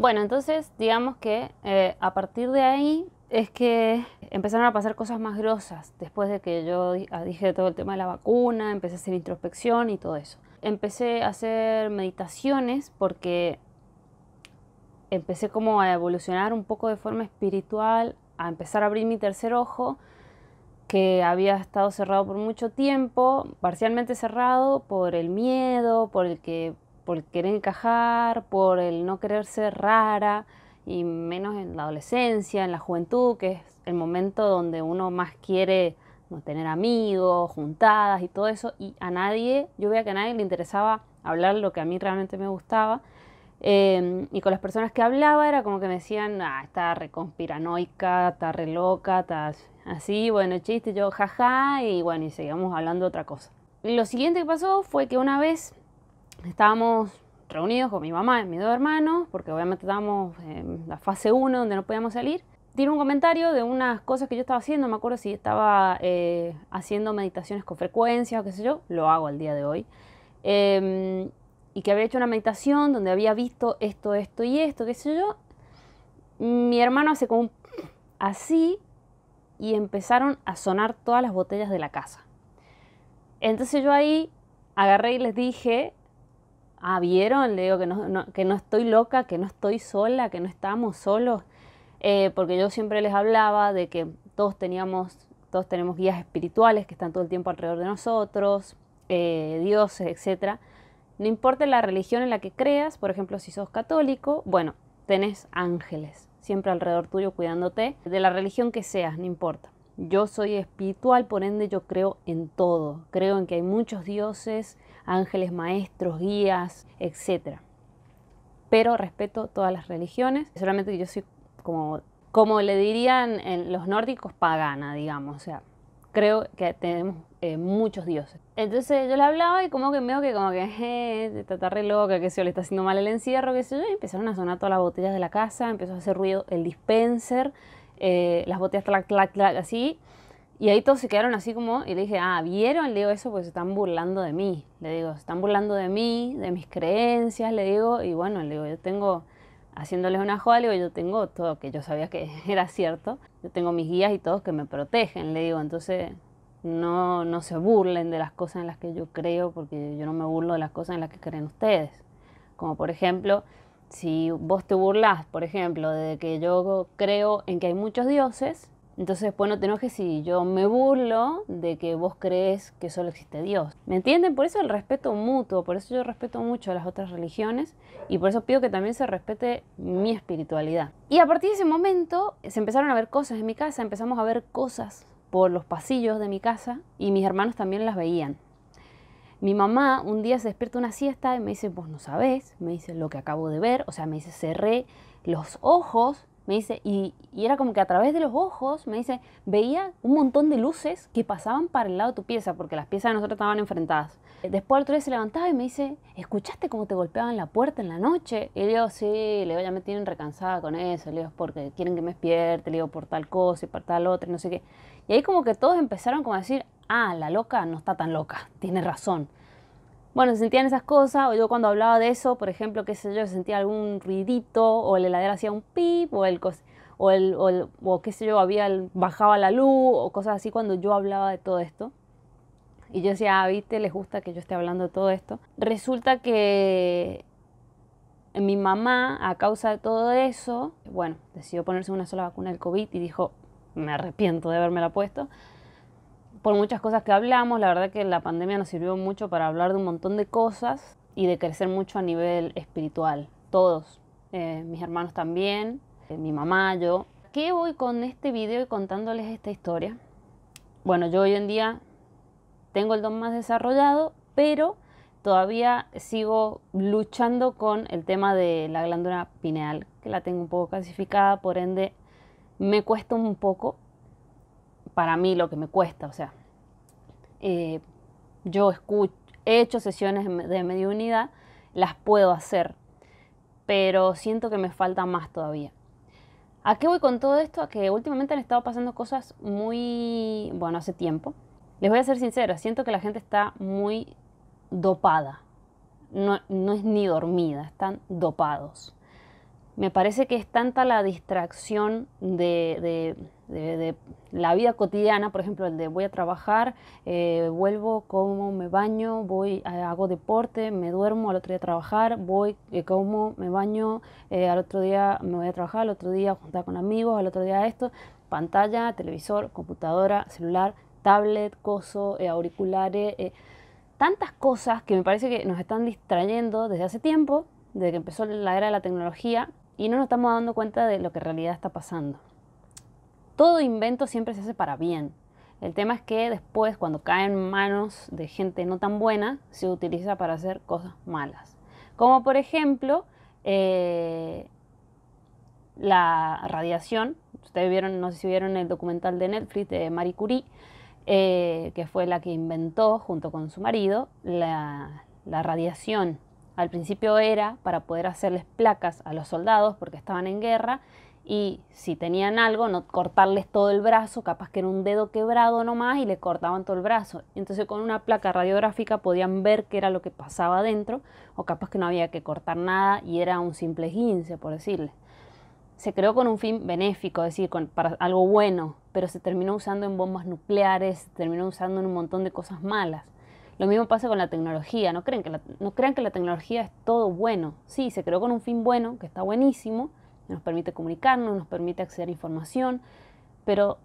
Bueno, entonces digamos que eh, a partir de ahí es que empezaron a pasar cosas más grosas después de que yo ah, dije todo el tema de la vacuna, empecé a hacer introspección y todo eso. Empecé a hacer meditaciones porque empecé como a evolucionar un poco de forma espiritual, a empezar a abrir mi tercer ojo que había estado cerrado por mucho tiempo, parcialmente cerrado por el miedo, por el que por querer encajar, por el no querer ser rara, y menos en la adolescencia, en la juventud, que es el momento donde uno más quiere tener amigos, juntadas y todo eso, y a nadie, yo veía que a nadie le interesaba hablar lo que a mí realmente me gustaba, em, y con las personas que hablaba era como que me decían, ah, está re conspiranoica, está re loca, está así, bueno, chiste, yo jaja, y bueno, y seguíamos hablando otra cosa. Lo siguiente que pasó fue que una vez estábamos reunidos con mi mamá y mis dos hermanos, porque obviamente estábamos en la fase 1 donde no podíamos salir. Tiene un comentario de unas cosas que yo estaba haciendo, me acuerdo si estaba eh, haciendo meditaciones con frecuencia o qué sé yo, lo hago al día de hoy. Em, y que había hecho una meditación donde había visto esto, esto y esto, qué sé yo. Mi hermano hace como un así y empezaron a sonar todas las botellas de la casa. Entonces yo ahí agarré y les dije, ah, ¿vieron? Le digo que no, estoy loca, que no estoy sola, que no estamos solos, eh, porque yo siempre les hablaba de que todos teníamos, todos tenemos guías espirituales que están todo el tiempo alrededor de nosotros, eh, dioses, etc. No importa la religión en la que creas, por ejemplo, si sos católico, bueno, tenés ángeles siempre alrededor tuyo cuidándote, de la religión que seas, no importa. Yo soy espiritual, por ende yo creo en todo. Creo en que hay muchos dioses, ángeles maestros, guías, etc. Pero respeto todas las religiones, solamente yo soy como, como le dirían en los nórdicos, pagana, digamos, o sea, creo que tenemos eh, muchos dioses. Entonces yo le hablaba y como que veo que como que eh, está re loca, que se le está haciendo mal el encierro, que se yo, empezaron a sonar todas las botellas de la casa, empezó a hacer ruido el dispenser, eh, las botellas clac, clac, clac, así. Y ahí todos se quedaron así como, y le dije, ah, ¿vieron? Le digo eso pues se están burlando de mí. Le digo, se están burlando de mí, de mis creencias, le digo, y bueno, le digo, yo tengo, haciéndoles una joda, le yo tengo todo, que yo sabía que era cierto, yo tengo mis guías y todos que me protegen, le digo, entonces no, no se burlen de las cosas en las que yo creo, porque yo no me burlo de las cosas en las que creen ustedes. Como por ejemplo, si vos te burlas, por ejemplo, de que yo creo en que hay muchos dioses, entonces pues no te enojes si yo me burlo de que vos crees que solo existe Dios. ¿Me entienden? Por eso el respeto mutuo, por eso yo respeto mucho a las otras religiones y por eso pido que también se respete mi espiritualidad. Y a partir de ese momento se empezaron a ver cosas en mi casa, empezamos a ver cosas por los pasillos de mi casa y mis hermanos también las veían. Mi mamá un día se despierta una siesta y me dice, vos no sabés, me dice lo que acabo de ver, o sea, me dice, cerré los ojos me dice, y, era como que a través de los ojos, me dice, veía un montón de luces que pasaban para el lado de tu pieza, porque las piezas de nosotros estaban enfrentadas. Después otro día se levantaba y me dice, ¿escuchaste cómo te golpeaban la puerta en la noche? Y le digo, sí, le digo, ya me tienen recansada con eso, le digo, porque quieren que me despierte, le digo, por tal cosa y por tal otra, y no sé qué. Y ahí como que todos empezaron como a decir, ah, la loca no está tan loca, tiene razón bueno, sentían esas cosas, o yo cuando hablaba de eso, por ejemplo, qué sé yo, sentía algún ruidito, o el heladera hacía un pip, o el, o el, o el o qué sé yo, había bajaba la luz, o cosas así cuando yo hablaba de todo esto. Y yo decía, ah, viste, les gusta que yo esté hablando de todo esto. Resulta que mi mamá, a causa de todo eso, bueno, decidió ponerse una sola vacuna del COVID y dijo, me arrepiento de haberme la puesto por muchas cosas que hablamos. La verdad que la pandemia nos sirvió mucho para hablar de un montón de cosas y de crecer mucho a nivel espiritual. Todos, eh, mis hermanos también, eh, mi mamá, yo. ¿Qué voy con este video y contándoles esta historia? Bueno, yo hoy en día tengo el don más desarrollado, pero todavía sigo luchando con el tema de la glándula pineal, que la tengo un poco calcificada, por ende me cuesta un poco para mí lo que me cuesta. O sea, eh, yo he hecho sesiones de unidad, las puedo hacer, pero siento que me falta más todavía. ¿A qué voy con todo esto? A que últimamente han estado pasando cosas muy, bueno, hace tiempo. Les voy a ser sincero, siento que la gente está muy dopada. no es ni dormida, están dopados me parece que es tanta la distracción de, la vida cotidiana, por ejemplo, el de voy a trabajar, eh, vuelvo, como, me baño, voy, eh, hago deporte, me duermo, al otro día trabajar, voy, eh, como, me baño, al otro día me voy a trabajar, al otro día a juntar con amigos, al otro día esto, pantalla, televisor, computadora, celular, tablet, coso, auriculares, tantas cosas que me parece que nos están distrayendo desde hace tiempo desde que empezó la era de la tecnología, y no nos estamos dando cuenta de lo que en realidad está pasando. Todo invento siempre se hace para bien. El tema es que después, cuando cae en manos de gente no tan buena, se utiliza para hacer cosas malas. Como por ejemplo, eh, la radiación. Ustedes vieron, no sé si vieron el documental de Netflix de Marie Curie, eh, que fue la que inventó junto con su marido la radiación. Al principio era para poder hacerles placas a los soldados porque estaban en guerra y si tenían algo, no cortarles todo el brazo, capaz que era un dedo quebrado nomás y le cortaban todo el brazo. Entonces con una placa radiográfica podían ver qué era lo que pasaba adentro o capaz que no había que cortar nada y era un simple guince, por decirle. Se creó con un fin benéfico, es decir, con, para algo bueno, pero se terminó usando en bombas nucleares, se terminó usando en un montón de cosas malas. Lo mismo pasa con la tecnología. No, creen que la, crean que la tecnología es todo bueno. Sí, se creó con un fin bueno, que está buenísimo, nos permite comunicarnos, nos permite acceder a información, pero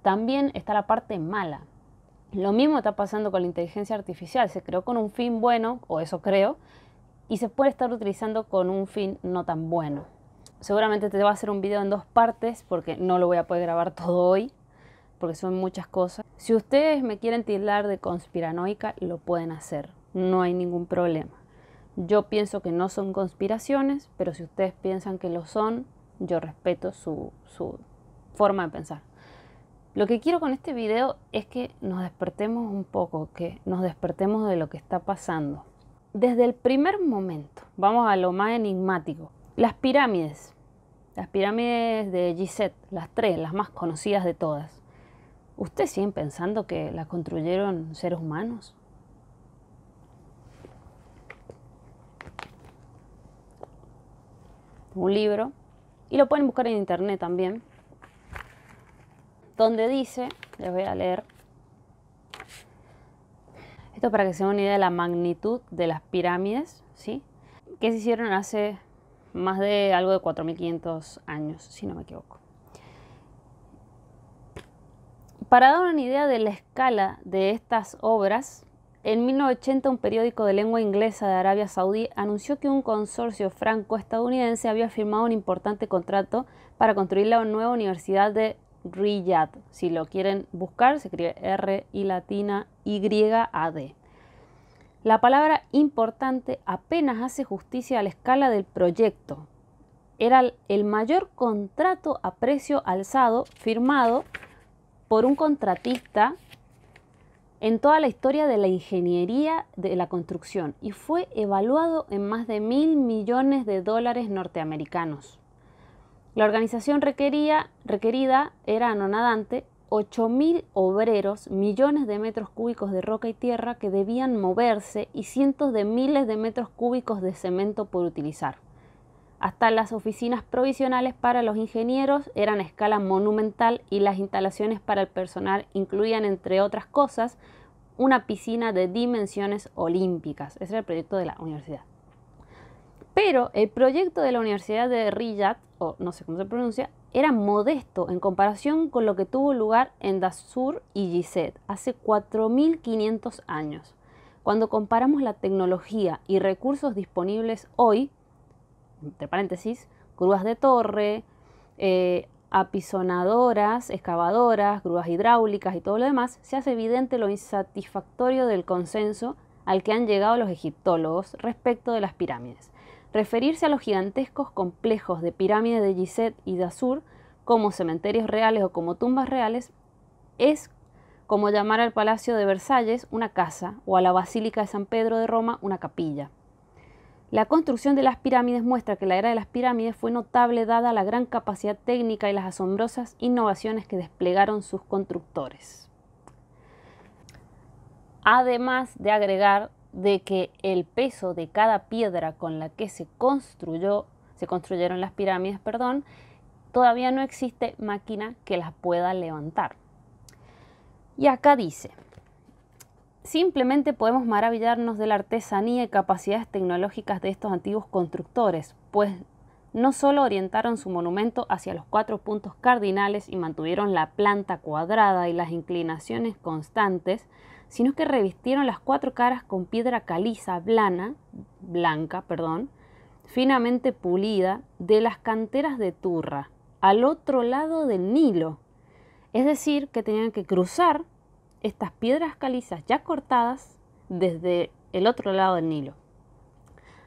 también está la parte mala. Lo mismo está pasando con la inteligencia artificial. Se creó con un fin bueno, o eso creo, y se puede estar utilizando con un fin no tan bueno. Seguramente te va a hacer un video en dos partes porque no lo voy a poder grabar todo hoy, porque son muchas cosas. Si ustedes me quieren tildar de conspiranoica, lo pueden hacer, no hay ningún problema. Yo pienso que no son conspiraciones, pero si ustedes piensan que lo son, yo respeto su, forma de pensar. Lo que quiero con este video es que nos despertemos un poco, que nos despertemos de lo que está pasando. Desde el primer momento, vamos a lo más enigmático, las pirámides, las pirámides de Gizeh, las tres, las más conocidas de todas. ¿Ustedes siguen pensando que las construyeron seres humanos? Un libro, y lo pueden buscar en internet también, donde dice, les voy a leer, esto para que se den una idea de la magnitud de las pirámides, ¿sí? Que se hicieron hace más de algo de 4.500 años, si no me equivoco. Para dar una idea de la escala de estas obras, en 1980 un periódico de lengua inglesa de Arabia Saudí anunció que un consorcio franco-estadounidense había firmado un importante contrato para construir la nueva universidad de Riyadh. Si lo quieren buscar, se escribe R y latina Y A D. La palabra importante apenas hace justicia a la escala del proyecto. Era el mayor contrato a precio alzado firmado por un contratista en toda la historia de la ingeniería de la construcción y fue evaluado en más de mil millones de dólares norteamericanos. La organización requería, requerida era anonadante, 8.000 obreros, millones de metros cúbicos de roca y tierra que debían moverse y cientos de miles de metros cúbicos de cemento por utilizar. Hasta las oficinas provisionales para los ingenieros eran a escala monumental y las instalaciones para el personal incluían, entre otras cosas, una piscina de dimensiones olímpicas. Ese era el proyecto de la universidad. Pero el proyecto de la Universidad de Riyadh, o no sé cómo se pronuncia, era modesto en comparación con lo que tuvo lugar en Dasur y Giset hace 4.500 años. Cuando comparamos la tecnología y recursos disponibles hoy, entre paréntesis, grúas de torre, eh, apisonadoras, excavadoras, grúas hidráulicas y todo lo demás, se hace evidente lo insatisfactorio del consenso al que han llegado los egiptólogos respecto de las pirámides. Referirse a los gigantescos complejos de pirámides de Gizeh y de Azur como cementerios reales o como tumbas reales es como llamar al Palacio de Versalles una casa o a la Basílica de San Pedro de Roma una capilla. La construcción de las pirámides muestra que la era de las pirámides fue notable dada la gran capacidad técnica y las asombrosas innovaciones que desplegaron sus constructores. Además de agregar de que el peso de cada piedra con la que se construyó, se construyeron las pirámides, perdón, todavía no existe máquina que las pueda levantar. Y acá dice, Simplemente podemos maravillarnos de la artesanía y capacidades tecnológicas de estos antiguos constructores, pues no solo orientaron su monumento hacia los cuatro puntos cardinales y mantuvieron la planta cuadrada y las inclinaciones constantes, sino que revistieron las cuatro caras con piedra caliza blanca, perdón, finamente pulida de las canteras de Turra, al otro lado del Nilo. Es decir, que tenían que cruzar estas piedras calizas ya cortadas desde el otro lado del Nilo.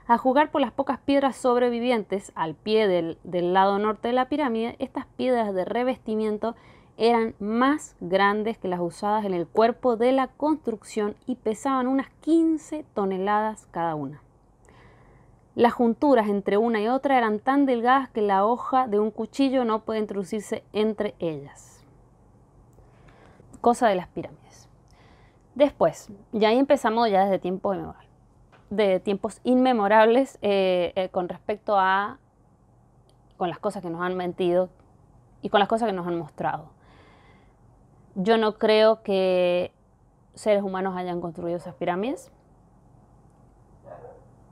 A jugar por las pocas piedras sobrevivientes al pie del, lado norte de la pirámide, estas piedras de revestimiento eran más grandes que las usadas en el cuerpo de la construcción y pesaban unas 15 toneladas cada una. Las junturas entre una y otra eran tan delgadas que la hoja de un cuchillo no puede introducirse entre ellas. Cosa de las pirámides. Después, ya ahí empezamos ya desde tiempos inmemorables, de tiempos inmemorables eh, eh, con respecto a con las cosas que nos han mentido y con las cosas que nos han mostrado. Yo no creo que seres humanos hayan construido esas pirámides.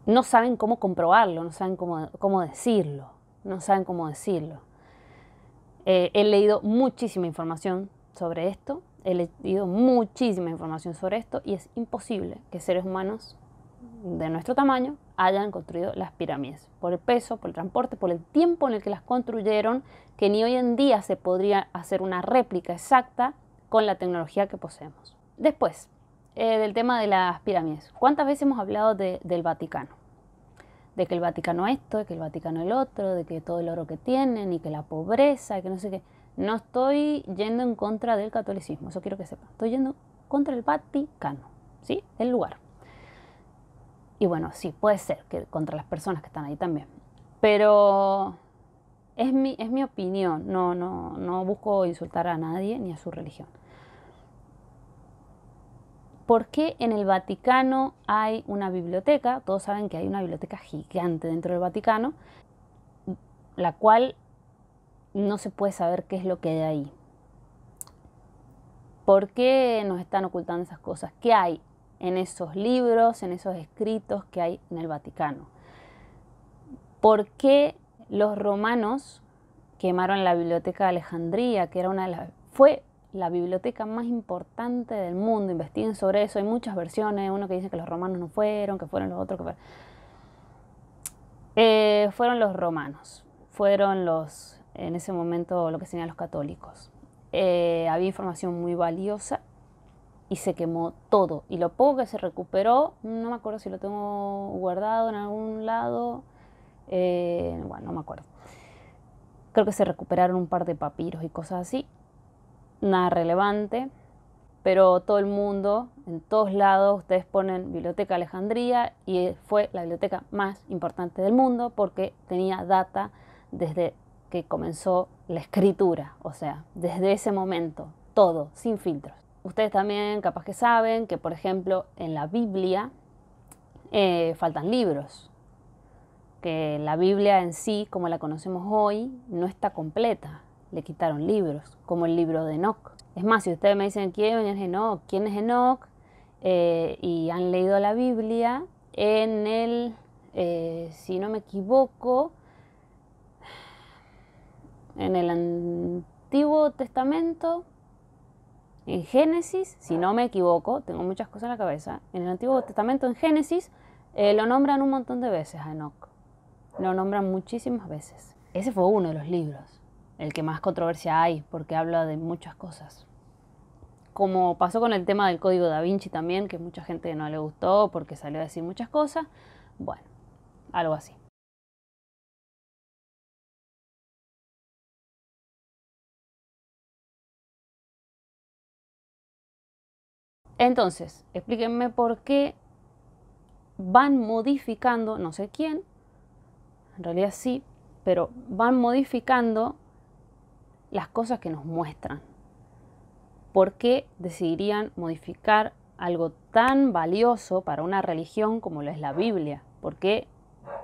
No saben cómo comprobarlo, no saben cómo, decirlo, no saben cómo decirlo. Eh, he leído muchísima información sobre esto He leído muchísima información sobre esto y es imposible que seres humanos de nuestro tamaño hayan construido las pirámides, por el peso, por el transporte, por el tiempo en el que las construyeron, que ni hoy en día se podría hacer una réplica exacta con la tecnología que poseemos. Después, eh, del tema de las pirámides. ¿Cuántas veces hemos hablado del Vaticano? De que el Vaticano esto, de que el Vaticano el otro, de que todo el oro que tienen y que la pobreza, que no sé qué. No estoy yendo en contra del catolicismo, eso quiero que sepa. Estoy yendo contra el Vaticano, ¿sí? El lugar. Y bueno, sí, puede ser que contra las personas que están ahí también. Pero es mi, es mi opinión, no, no, no busco insultar a nadie ni a su religión. ¿Por qué en el Vaticano hay una biblioteca? Todos saben que hay una biblioteca gigante dentro del Vaticano, la cual no se puede saber qué es lo que hay ahí. ¿Por qué nos están ocultando esas cosas? ¿Qué hay en esos libros, en esos escritos que hay en el Vaticano? ¿Por qué los romanos quemaron la biblioteca de Alejandría, que era una de las, fue la biblioteca más importante del mundo? Investiguen sobre eso, hay muchas versiones, uno que dice que los romanos no fueron, que fueron los otros, eh, fueron los romanos, fueron los en ese momento lo que serían los católicos. Eh, había información muy valiosa y se quemó todo. Y lo poco que se recuperó, no me acuerdo si lo tengo guardado en algún lado, eh, bueno, no me acuerdo. Creo que se recuperaron un par de papiros y cosas así. Nada relevante, pero todo el mundo, en todos lados, ustedes ponen Biblioteca Alejandría y fue la biblioteca más importante del mundo porque tenía data desde que comenzó la escritura, o sea, desde ese momento, todo, sin filtros. Ustedes también capaz que saben que, por ejemplo, en la Biblia eh, faltan libros, que la Biblia en sí, como la conocemos hoy, no está completa. Le quitaron libros, como el libro de Enoch. Es más, si ustedes me dicen quién es Enoch, quién es Enoch, eh, y han leído la Biblia, en el, eh, si no me equivoco, en el Antiguo Testamento, en Génesis, si no me equivoco, tengo muchas cosas en la cabeza, en el Antiguo Testamento, en Génesis, eh, lo nombran un montón de veces a Enoch. Lo nombran muchísimas veces. Ese fue uno de los libros, el que más controversia hay, porque habla de muchas cosas. Como pasó con el tema del código da Vinci también, que mucha gente no le gustó porque salió a decir muchas cosas. Bueno, algo así. Entonces, explíquenme por qué van modificando, no sé quién, en realidad sí, pero van modificando las cosas que nos muestran. ¿Por qué decidirían modificar algo tan valioso para una religión como lo es la Biblia? ¿Por qué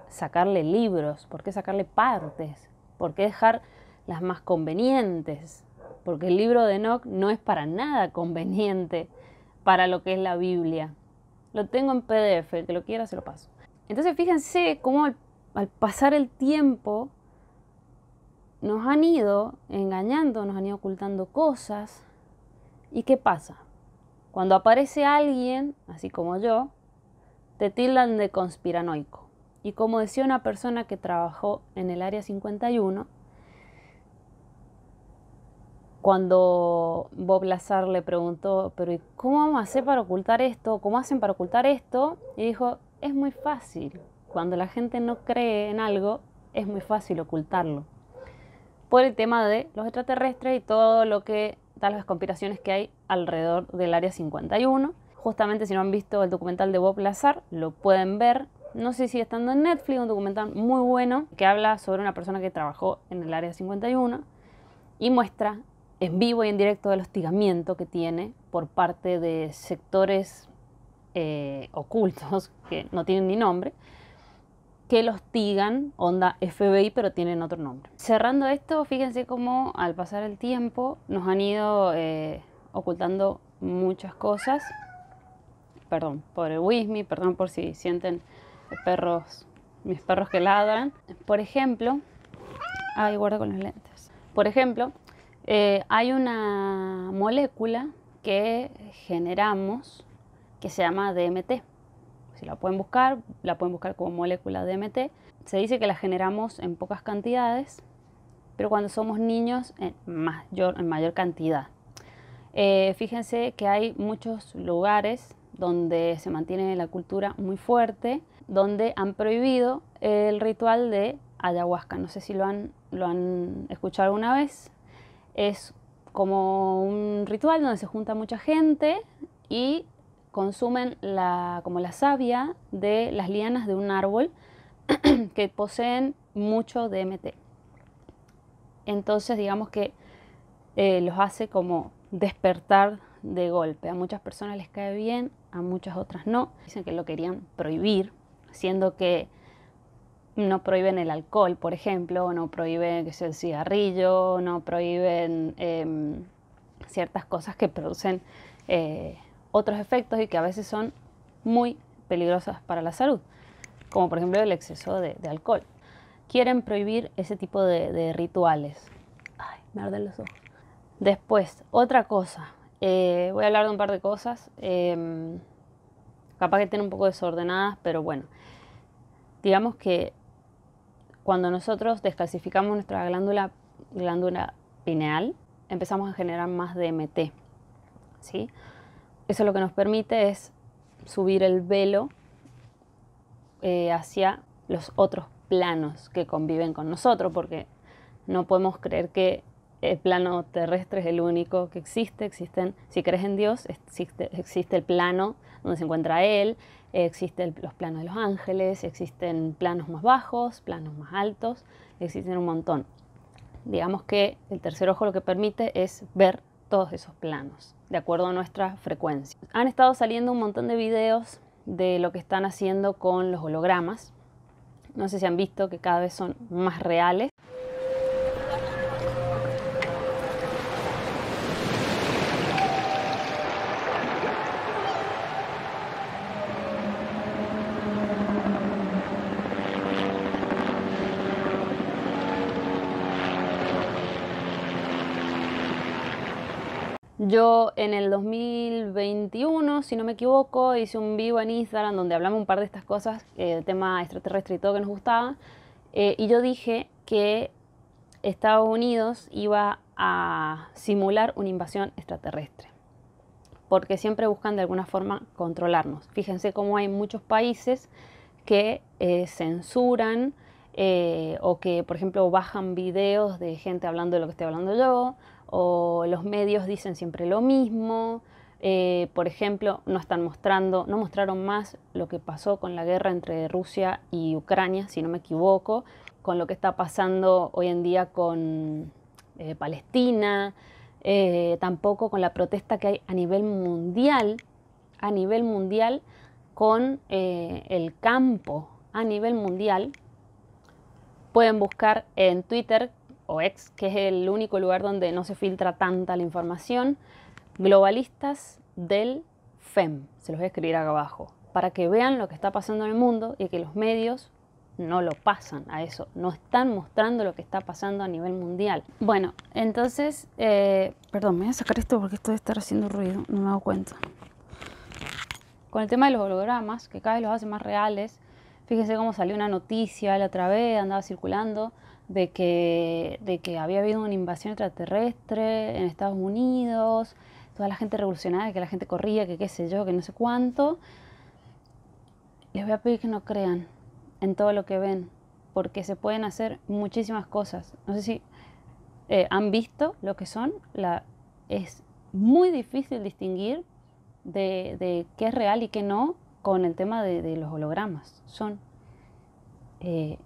sacarle libros? ¿Por qué sacarle partes? ¿Por qué dejar las más convenientes? Porque el libro de Enoch no es para nada conveniente para lo que es la Biblia. Lo tengo en PDF, el que lo quiera se lo paso. Entonces fíjense cómo al, pasar el tiempo nos han ido engañando, nos han ido ocultando cosas. ¿Y qué pasa? Cuando aparece alguien, así como yo, te tildan de conspiranoico. Y como decía una persona que trabajó en el área 51, cuando Bob Lazar le preguntó, pero ¿y cómo vamos a hacer para ocultar esto? ¿Cómo hacen para ocultar esto? Y dijo, es muy fácil. Cuando la gente no cree en algo, es muy fácil ocultarlo. Por el tema de los extraterrestres y todo lo que, todas las conspiraciones que hay alrededor del Área 51. Justamente si no han visto el documental de Bob Lazar, lo pueden ver. No sé si estando en Netflix, un documental muy bueno que habla sobre una persona que trabajó en el Área 51 y muestra en vivo y en directo del hostigamiento que tiene por parte de sectores eh, ocultos que no tienen ni nombre, que lo hostigan, onda FBI, pero tienen otro nombre. Cerrando esto, fíjense cómo al pasar el tiempo nos han ido eh, ocultando muchas cosas. Perdón por el Wismi, perdón por si sienten perros, mis perros que ladran. Por ejemplo, ay, guarda con los lentes. Por ejemplo, eh, hay una molécula que generamos que se llama DMT. Si la pueden buscar, la pueden buscar como molécula DMT. Se dice que la generamos en pocas cantidades, pero cuando somos niños en mayor, cantidad. Eh, fíjense que hay muchos lugares donde se mantiene la cultura muy fuerte, donde han prohibido el ritual de ayahuasca. No sé si lo han escuchado alguna vez, es como un ritual donde se junta mucha gente y consumen la, como la savia de las lianas de un árbol que poseen mucho DMT. Entonces digamos que eh, los hace como despertar de golpe. A muchas personas les cae bien, a muchas otras no. Dicen que lo querían prohibir, siendo que no prohíben el alcohol, por ejemplo, no prohíben el cigarrillo, no prohíben em, ciertas cosas que producen eh, otros efectos y que a veces son muy peligrosas para la salud, como por ejemplo el exceso de, alcohol. Quieren prohibir ese tipo de, rituales. Ay, me arden los ojos. Después, otra cosa. Eh, voy a hablar de un par de cosas. Em, capaz que estén un poco desordenadas, pero bueno digamos que cuando nosotros descalcificamos nuestra glándula, glándula pineal, empezamos a generar más DMT. ¿sí? Eso lo que nos permite es subir el velo eh, hacia los otros planos que conviven con nosotros, porque no podemos creer que el plano terrestre es el único que existe. Existen, si crees en Dios, existe, existe el plano donde se encuentra Él, existen los planos de los ángeles, existen planos más bajos, planos más altos, existen un montón. Digamos que el tercer ojo lo que permite es ver todos esos planos, de acuerdo a nuestra frecuencia. Han estado saliendo un montón de videos de lo que están haciendo con los hologramas. No sé si han visto que cada vez son más reales. Yo en el 2021, si no me equivoco, hice un vivo en Instagram donde hablamos un par de estas cosas, eh, el tema extraterrestre y todo que nos gustaba, eh, y yo dije que Estados Unidos iba a simular una invasión extraterrestre, porque siempre buscan de alguna forma controlarnos. Fíjense cómo hay muchos países que eh, censuran eh, o que, por ejemplo, bajan videos de gente hablando de lo que estoy hablando yo, o los medios dicen siempre lo mismo, eh, por ejemplo, no están mostrando, no mostraron más lo que pasó con la guerra entre Rusia y Ucrania, si no me equivoco, con lo que está pasando hoy en día con eh, Palestina, tampoco con la protesta que hay a nivel mundial, a nivel mundial con el campo a nivel mundial pueden buscar en Twitter o ex, que es el único lugar donde no se filtra tanta la información, globalistas del FEM, se los voy a escribir acá abajo, para que vean lo que está pasando en el mundo y que los medios no lo pasan a eso, no están mostrando lo que está pasando a nivel mundial. Bueno, entonces, eh, perdón, me voy a sacar esto porque esto debe estar haciendo ruido, no me hago cuenta. Con el tema de los hologramas, que cada vez los hace más reales, Fíjense cómo salió una noticia la otra vez, andaba circulando, de que, había habido una invasión extraterrestre en Estados Unidos, toda la gente revolucionaria, que la gente corría, que qué sé yo, que no sé cuánto. Les voy a pedir que no crean en todo lo que ven, porque se pueden hacer muchísimas cosas. No sé si eh, han visto lo que son, la, es muy difícil distinguir de qué es real y qué no, con el tema de, los hologramas. Son eh,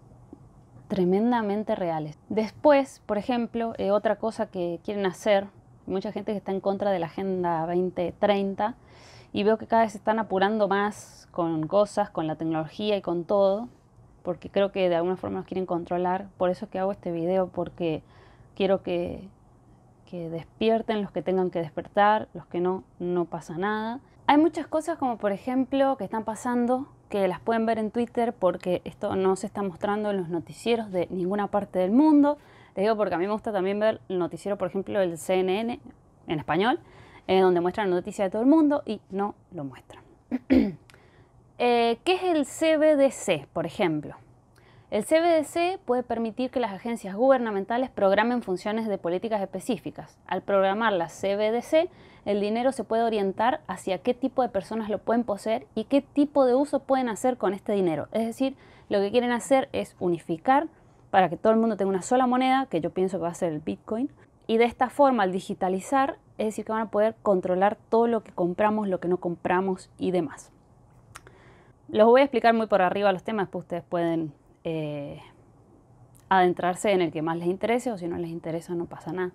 tremendamente reales. Después, por ejemplo, eh, otra cosa que quieren hacer, mucha gente que está en contra de la Agenda 2030, y veo que cada vez están apurando más con cosas, con la tecnología y con todo, porque creo que de alguna forma nos quieren controlar. Por eso es que hago este video, porque quiero que, que despierten los que tengan que despertar, los que no, no pasa nada. Hay muchas cosas como por ejemplo que están pasando que las pueden ver en Twitter porque esto no se está mostrando en los noticieros de ninguna parte del mundo. Les digo porque a mí me gusta también ver el noticiero, por ejemplo, el CNN en español, eh, donde muestran noticias de todo el mundo y no lo muestran. Eh, ¿Qué es el CBDC, por ejemplo? El CBDC puede permitir que las agencias gubernamentales programen funciones de políticas específicas. Al programar la CBDC, el dinero se puede orientar hacia qué tipo de personas lo pueden poseer y qué tipo de uso pueden hacer con este dinero. Es decir, lo que quieren hacer es unificar para que todo el mundo tenga una sola moneda, que yo pienso que va a ser el Bitcoin, y de esta forma al digitalizar, es decir, que van a poder controlar todo lo que compramos, lo que no compramos y demás. Los voy a explicar muy por arriba los temas, pues ustedes pueden eh, adentrarse en el que más les interese o si no les interesa no pasa nada.